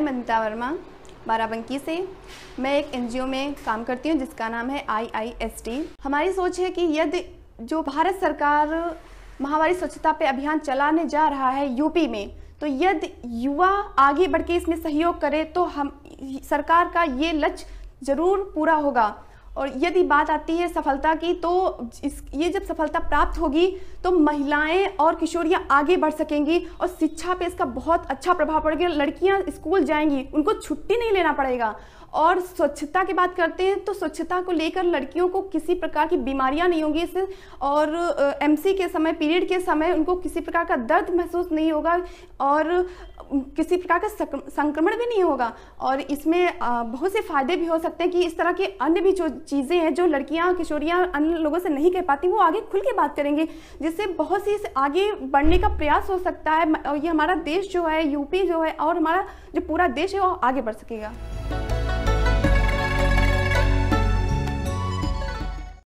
मैं ममता वर्मा बाराबंकी से मैं एक एनजीओ में काम करती हूँ जिसका नाम है आईआईएसटी हमारी सोच है कि यदि जो भारत सरकार महावारी स्वच्छता पे अभियान चलाने जा रहा है यूपी में तो यदि युवा आगे बढ़ के इसमें सहयोग करे तो हम सरकार का ये लक्ष्य ज़रूर पूरा होगा और यदि बात आती है सफलता की तो इस ये जब सफलता प्राप्त होगी तो महिलाएं और किशोरियां आगे बढ़ सकेंगी और शिक्षा पे इसका बहुत अच्छा प्रभाव पड़ेगा लड़कियां स्कूल जाएंगी उनको छुट्टी नहीं लेना पड़ेगा और स्वच्छता की बात करते हैं तो स्वच्छता को लेकर लड़कियों को किसी प्रकार की बीमारियां नहीं होंगी इससे और एम के समय पीरियड के समय उनको किसी प्रकार का दर्द महसूस नहीं होगा और किसी प्रकार का संक्रमण भी नहीं होगा और इसमें बहुत से फायदे भी हो सकते हैं कि इस तरह के अन्य भी जो चीज़ें हैं जो लड़कियां किशोरियां अन्य लोगों से नहीं कह पाती वो आगे खुल के बात करेंगे जिससे बहुत सी आगे बढ़ने का प्रयास हो सकता है और ये हमारा देश जो है यूपी जो है और हमारा जो पूरा देश है वो आगे बढ़ सकेगा